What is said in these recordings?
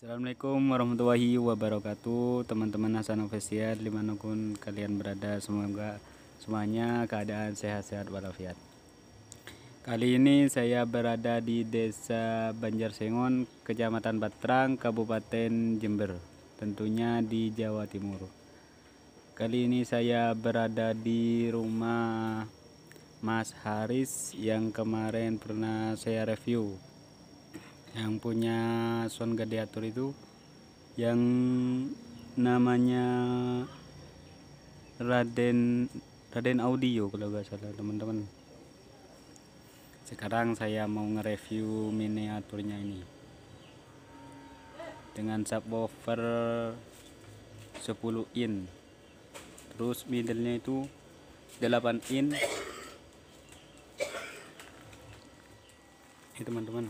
Assalamualaikum warahmatullahi wabarakatuh teman-teman Hasan Official dimanapun kalian berada semoga semuanya keadaan sehat-sehat walafiat kali ini saya berada di desa Banjarsengon kecamatan Batrang Kabupaten Jember tentunya di Jawa Timur kali ini saya berada di rumah Mas Haris yang kemarin pernah saya review yang punya sound gadiator itu yang namanya Raden Raden Audio kalau nggak salah teman-teman sekarang saya mau nge-review miniaturnya ini dengan subwoofer 10 in terus middlenya itu 8 in ini teman-teman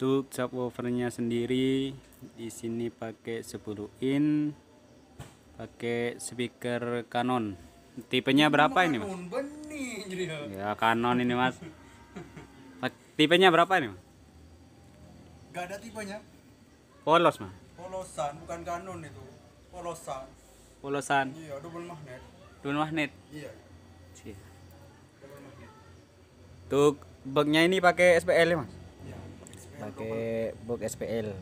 untuk subwoofernya sendiri di sini pakai 10 in pakai speaker Canon tipenya berapa ini mas ya. ya Canon ini mas tipenya berapa ini mas gak ada tipenya polos mas polosan bukan Canon itu polosan polosan iya double magnet double magnet iya untuk bugnya ini pakai SPL ya, Mas? Iya, pakai bug SPL.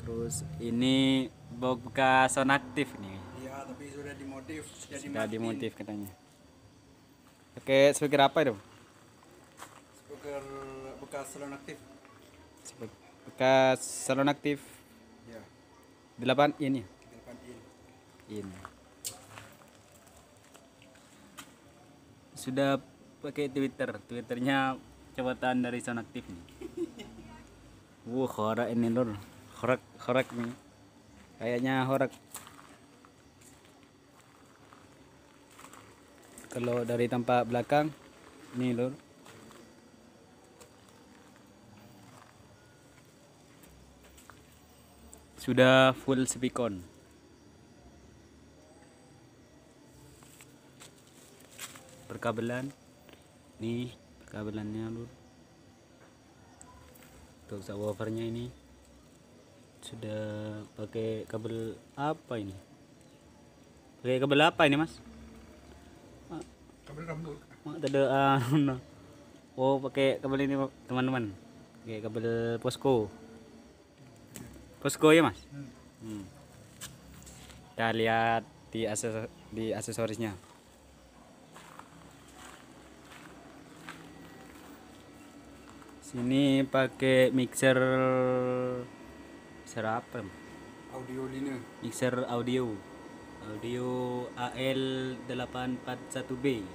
Terus ini bug bekas aktif nih. Iya, tapi sudah dimodif, sudah, sudah dimodif katanya. oke speaker apa itu? Speaker bekas salon aktif. Bekas salon aktif. Iya. Ya. Delapan ini. Delapan ini. Ini. Sudah pakai Twitter. Twitternya cobaan dari Sound Aktif nih. Wuh, horak ini lor. Horak, horak nih. Kayaknya horak. Kalau dari tempat belakang, ini lor. Sudah full sepikon. perkabelan ini kabelannya lur untuk subwoofernya ini sudah pakai kabel apa ini pakai kabel apa ini mas kabel rambut ada ah, oh pakai kabel ini teman-teman pakai kabel posko posko ya mas hmm. hmm. kita lihat di aksesoris di aksesorisnya sini pakai mixer mixer apa audio lina mixer audio audio AL841B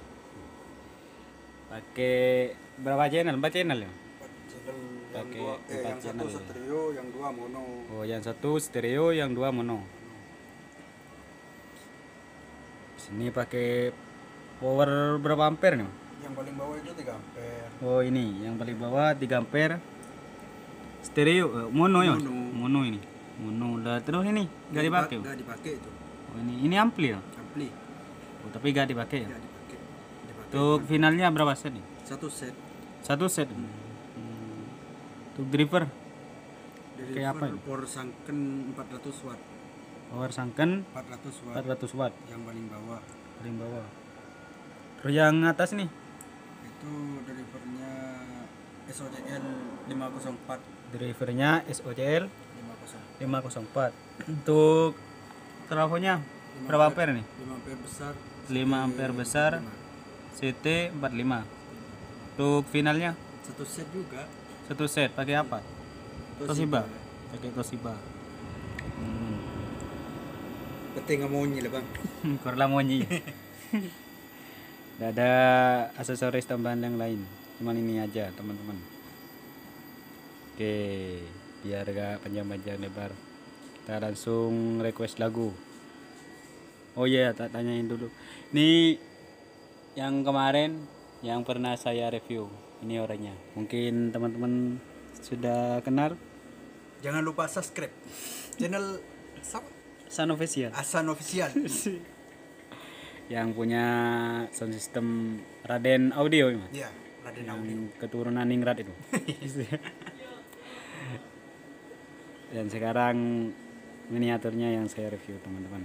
pakai berapa channel empat channel ya pakai eh, empat yang channel satu stereo yang dua mono oh yang satu stereo yang dua mono sini pakai power berapa ampere nih yang paling bawah itu 3 ampere oh ini yang paling bawah 3 ampere stereo mono, eh, mono. ya mono ini mono udah terus ini gak dipakai gak dipakai itu oh, ini ini ampli ya ampli oh, tapi gak dipakai ya gak dipakai untuk finalnya berapa set nih satu set satu set hmm. Hmm. driver driver apa ini? power sunken 400 watt power sunken 400 watt 400 watt yang paling bawah paling bawah terus yang atas nih itu drivernya SOCL 504 drivernya SOCL 504 untuk trafonya berapa ampere nih 5 ampere besar 5 ampere besar CT 45 untuk finalnya satu set juga satu set pakai apa Toshiba, Toshiba. pakai Toshiba hmm. penting nggak lah bang kurang monyi tidak ada aksesoris tambahan yang lain cuman ini aja teman-teman oke biar gak panjang-panjang lebar kita langsung request lagu oh iya yeah, tak tanyain dulu ini yang kemarin yang pernah saya review ini orangnya mungkin teman-teman sudah kenal jangan lupa subscribe channel Sun Official Asan ah, Official yang punya sound system Raden Audio ya, Raden yang Audio. keturunan Ningrat itu dan sekarang miniaturnya yang saya review teman-teman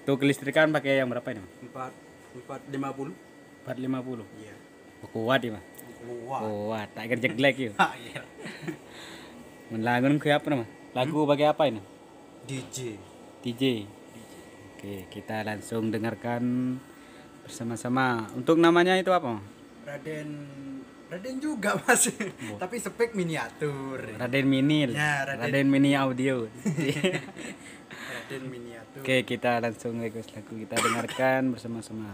Untuk kelistrikan pakai yang berapa ini empat empat lima puluh empat lima puluh iya kuat ya kuat kuat tak kerja jelek yuk menlagun ke apa Mas? lagu pakai apa ini DJ DJ Oke, kita langsung dengarkan bersama-sama. Untuk namanya itu apa? Raden Raden juga masih, oh. tapi spek miniatur. Raden Mini. Ya, Raden, Raden Mini Audio. Raden miniatur. Oke, kita langsung request lagu kita dengarkan bersama-sama.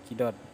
Cikidot.